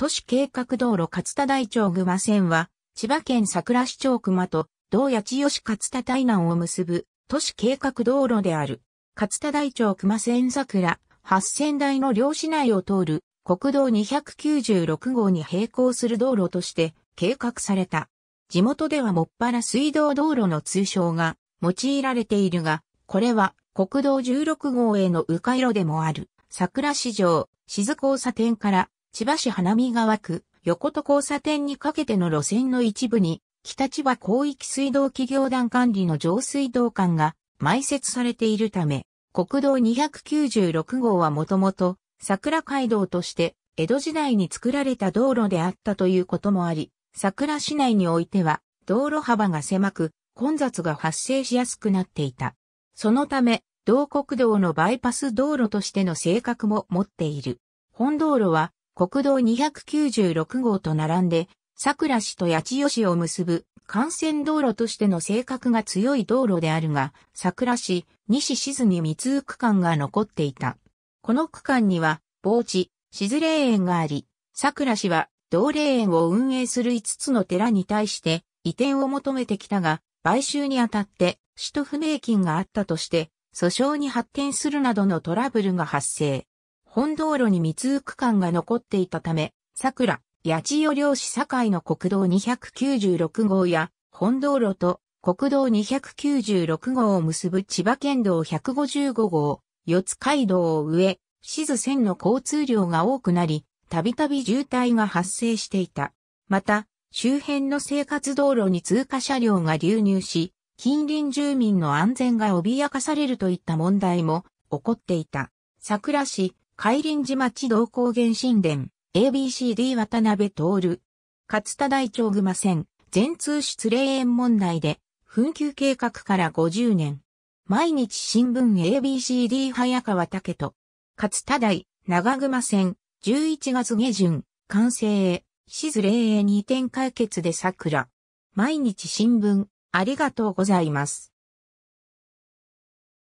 都市計画道路勝田台町熊線は、千葉県桜市町熊と、同八千代市勝田台南を結ぶ、都市計画道路である。勝田台町熊線桜、八千台の両市内を通る、国道296号に並行する道路として、計画された。地元ではもっぱら水道道路の通称が、用いられているが、これは、国道16号への迂回路でもある、桜市場、静交差点から千葉市花見川区、横戸交差点にかけての路線の一部に、北千葉広域水道企業団管理の上水道管が埋設されているため、国道296号はもともと桜街道として江戸時代に作られた道路であったということもあり、桜市内においては道路幅が狭く混雑が発生しやすくなっていた。そのため、同国道のバイパス道路としての性格も持っている。本道路は国道296号と並んで、桜市と八千代市を結ぶ幹線道路としての性格が強い道路であるが、桜市、西静に三通区間が残っていた。この区間には、傍地、静霊園があり、桜市は同霊園を運営する5つの寺に対して移転を求めてきたが、買収にあたって首都不明金があったとして、訴訟に発展するなどのトラブルが発生。本道路に密区間が残っていたため、桜、八千代漁師境の国道296号や、本道路と国道296号を結ぶ千葉県道155号、四つ街道を上、静津線の交通量が多くなり、たびたび渋滞が発生していた。また、周辺の生活道路に通過車両が流入し、近隣住民の安全が脅かされるといった問題も起こっていた。桜市、海林寺町道高原神殿、ABCD 渡辺徹。勝田大長熊線、全通出霊園問題で、紛糾計画から50年。毎日新聞 ABCD 早川武人。勝田大、長熊線、11月下旬、完成へ、津霊園移転解決で桜。毎日新聞、ありがとうございます。